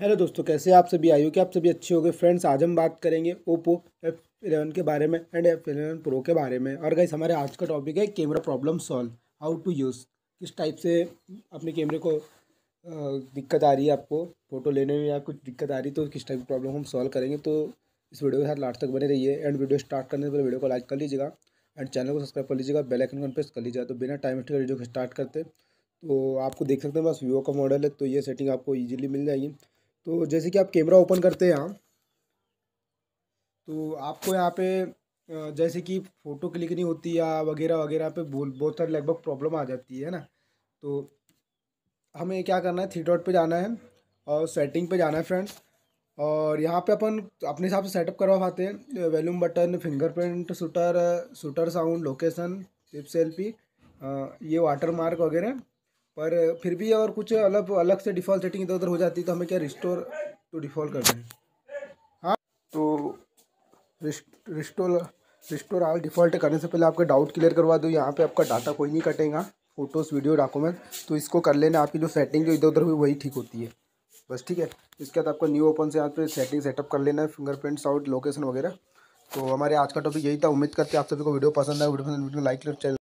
hello दोस्तों कैसे आप सभी आई हो कि आप सभी अच्छे हो गए फ्रेंड्स आज हम बात करेंगे ओप्पो एफ इलेवन के बारे में एंड एफ इलेवन प्रो के बारे में और गाइस हमारे आज का टॉपिक है camera problem solve how to use किस टाइप से अपने कैमरे को दिक्कत आ रही है आपको फ़ोटो लेने में या कुछ दिक्कत आ रही है तो किस टाइप की प्रॉब्लम हम सॉल्व करेंगे तो इस वीडियो के साथ लास्ट तक बने रहिए एंड वीडियो स्टार्ट करने से पहले वीडियो को लाइक कर लीजिएगा एंड चैनल को सब्सक्राइब कर लीजिएगा बेल आइकन को प्रेस कर लीजिएगा तो बिना टाइम वेस्ट कर वीडियो को स्टार्ट करते तो आपको देख सकते हैं बस वीवो का मॉडल है तो ये सेटिंग आपको ईजिली मिल जाएगी तो जैसे कि आप कैमरा ओपन करते हैं यहाँ तो आपको यहाँ पे जैसे कि फ़ोटो क्लिक नहीं होती या वगैरह वगैरह पे बहुत सारी लगभग प्रॉब्लम आ जाती है ना तो हमें क्या करना है थ्री डॉट पे जाना है और सेटिंग पे जाना है फ्रेंड्स और यहाँ पे अपन अपने हिसाब से सेटअप करवा पाते हैं volume button fingerprint shooter shooter sound location सिप सेल्फी ये वाटर मार्क वगैरह पर फिर भी अगर कुछ अलग अलग से डिफ़ॉल्ट सेटिंग इधर उधर हो जाती है तो हमें क्या रिस्टोर टू तो डिफ़ॉल्ट कर दें हाँ तो रिस्टोर रिस्टोर आल डिफ़ॉल्ट करने से पहले आपके डाउट क्लियर करवा दो यहाँ पे आपका डाटा कोई नहीं कटेगा फोटोज़ वीडियो डॉक्यूमेंट तो इसको कर लेना आपकी जो सेटिंग जो इधर उधर हुई वही ठीक होती है बस ठीक है इसके बाद आपको न्यू ओपन से यहाँ पे सेटिंग सेटअप कर लेना है फिंगरप्रिंट साउट लोकेशन वगैरह तो हमारे आज का टॉपिक यही था उम्मीद करते हैं आप सभी को वीडियो पसंद आए वीडियो पसंद वीडियो लाइक चैनल